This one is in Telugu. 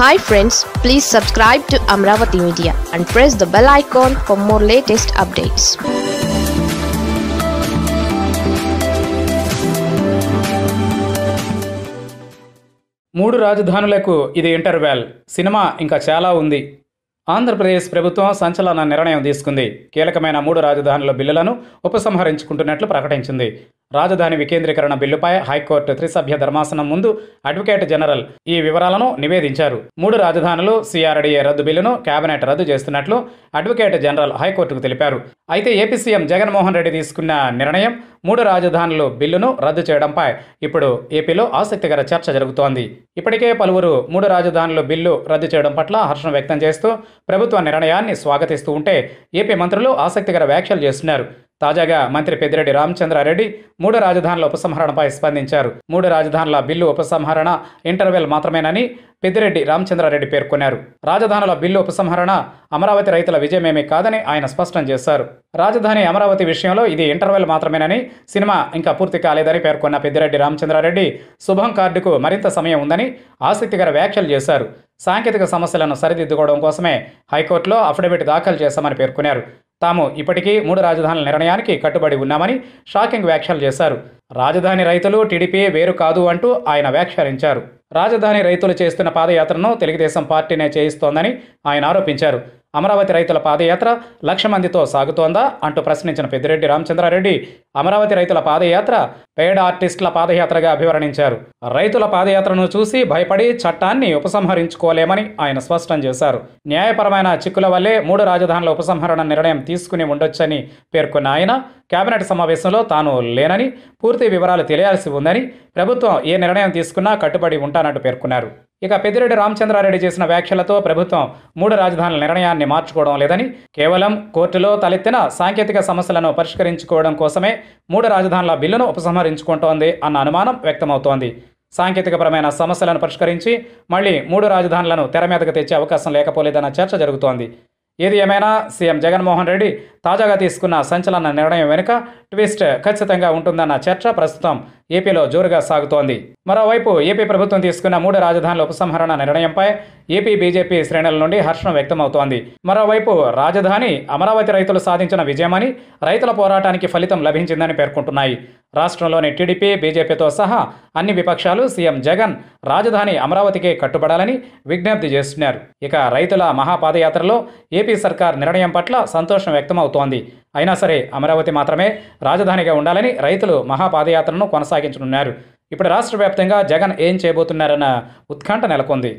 hi friends please subscribe to Amaravati media and press the bell icon for more latest updates మూడు రాజధానులకు ఇది ఇంటర్వెల్ సినిమా ఇంకా చాలా ఉంది ఆంధ్రప్రదేశ్ ప్రభుత్వం సంచలన నిర్ణయం తీసుకుంది కీలకమైన మూడు రాజధానుల బిల్లులను ఉపసంహరించుకుంటున్నట్లు ప్రకటించింది రాజధాని వికేంద్రీకరణ బిల్లుపై హైకోర్టు త్రిసభ్య ధర్మాసనం ముందు అడ్వకేట్ జనరల్ ఈ వివరాలను నివేదించారు మూడు రాజధానులు సిఆర్డీఏ రద్దు బిల్లును కేబినెట్ రద్దు చేస్తున్నట్లు అడ్వకేట్ జనరల్ హైకోర్టుకు తెలిపారు అయితే ఏపీ సీఎం జగన్మోహన్ రెడ్డి తీసుకున్న నిర్ణయం మూడు రాజధానులు బిల్లును రద్దు చేయడంపై ఇప్పుడు ఏపీలో ఆసక్తికర చర్చ జరుగుతోంది ఇప్పటికే పలువురు మూడు రాజధానుల బిల్లు రద్దు చేయడం పట్ల హర్షం వ్యక్తం చేస్తూ ప్రభుత్వ నిర్ణయాన్ని స్వాగతిస్తూ ఉంటే ఏపీ మంత్రులు ఆసక్తికర వ్యాఖ్యలు చేస్తున్నారు తాజాగా మంత్రి పెద్దిరెడ్డి రామచంద్రారెడ్డి మూడు రాజధానుల ఉపసంహరణపై స్పందించారు మూడు రాజధానుల బిల్లు ఉపసంహరణ ఇంటర్వెల్ మాత్రమేనని పెద్దిరెడ్డి రామచంద్రారెడ్డి పేర్కొన్నారు రాజధానుల బిల్లు ఉపసంహరణ అమరావతి రైతుల విజయమేమీ కాదని ఆయన స్పష్టం చేశారు రాజధాని అమరావతి విషయంలో ఇది ఇంటర్వెల్ మాత్రమేనని సినిమా ఇంకా పూర్తి కాలేదని పేర్కొన్న పెద్దిరెడ్డి రామచంద్రారెడ్డి శుభం కార్డుకు మరింత సమయం ఉందని ఆసక్తికర వ్యాఖ్యలు చేశారు సాంకేతిక సమస్యలను సరిదిద్దుకోవడం కోసమే హైకోర్టులో అఫిడవిట్ దాఖలు చేశామని పేర్కొన్నారు తాము ఇప్పటికీ మూడు రాజధానుల నిర్ణయానికి కట్టుబడి ఉన్నామని షాకింగ్ వ్యాఖ్యలు చేశారు రాజధాని రైతులు టీడీపీ వేరు కాదు అంటూ ఆయన వ్యాఖ్యానించారు రాజధాని రైతులు చేస్తున్న పాదయాత్రను తెలుగుదేశం పార్టీనే చేయిస్తోందని ఆయన ఆరోపించారు అమరావతి రైతుల పాదయాత్ర లక్ష మందితో సాగుతోందా అంటూ ప్రశ్నించిన పెద్దిరెడ్డి రామచంద్రారెడ్డి అమరావతి రైతుల పాదయాత్ర పేడ ఆర్టిస్టుల పాదయాత్రగా అభివర్ణించారు రైతుల పాదయాత్రను చూసి భయపడి చట్టాన్ని ఉపసంహరించుకోలేమని ఆయన స్పష్టం చేశారు న్యాయపరమైన చిక్కుల వల్లే మూడు రాజధానుల ఉపసంహరణ నిర్ణయం తీసుకుని ఉండొచ్చని పేర్కొన్న ఆయన కేబినెట్ సమావేశంలో తాను లేనని పూర్తి వివరాలు తెలియాల్సి ఉందని ప్రభుత్వం ఏ నిర్ణయం తీసుకున్నా కట్టుబడి ఉంటానంటూ పేర్కొన్నారు ఇక పెద్దిరెడ్డి రామచంద్రారెడ్డి చేసిన వ్యాఖ్యలతో ప్రభుత్వం మూడు రాజధానుల నిర్ణయాన్ని మార్చుకోవడం లేదని కేవలం కోర్టులో తలెత్తిన సాంకేతిక సమస్యలను పరిష్కరించుకోవడం కోసమే మూడు రాజధానుల బిల్లును ఉపసంహరించుకుంటోంది అన్న అనుమానం వ్యక్తమవుతోంది సాంకేతికపరమైన సమస్యలను పరిష్కరించి మళ్ళీ మూడు రాజధానులను తెర మీదకు తెచ్చే అవకాశం లేకపోలేదన్న చర్చ జరుగుతోంది ఏది ఏమైనా సీఎం జగన్మోహన్ రెడ్డి తాజాగా తీసుకున్న సంచలన నిర్ణయం వెనుక ట్విస్ట్ ఖచ్చితంగా ఉంటుందన్న చర్చ ప్రస్తుతం ఏపీలో జోరుగా సాగుతోంది మరోవైపు ఏపీ ప్రభుత్వం తీసుకున్న మూడు రాజధానుల ఉపసంహరణ నిర్ణయంపై ఏపీ బీజేపీ శ్రేణుల నుండి హర్షం వ్యక్తమవుతోంది మరోవైపు రాజధాని అమరావతి రైతులు సాధించిన విజయమని రైతుల పోరాటానికి ఫలితం లభించిందని పేర్కొంటున్నాయి రాష్ట్రంలోని టీడీపీ బీజేపీతో సహా అన్ని విపక్షాలు సీఎం జగన్ రాజధాని అమరావతికే కట్టుబడాలని విజ్ఞప్తి చేస్తున్నారు ఇక రైతుల మహాపాదయాత్రలో ఏపీ సర్కార్ నిర్ణయం పట్ల సంతోషం వ్యక్తమవుతోంది అయినా సరే అమరావతి మాత్రమే రాజధానిగా ఉండాలని రైతులు మహాపాదయాత్రను కొనసాగించనున్నారు ఇప్పుడు రాష్ట్ర వ్యాప్తంగా జగన్ ఏం చేయబోతున్నారన్న ఉత్కంఠ నెలకొంది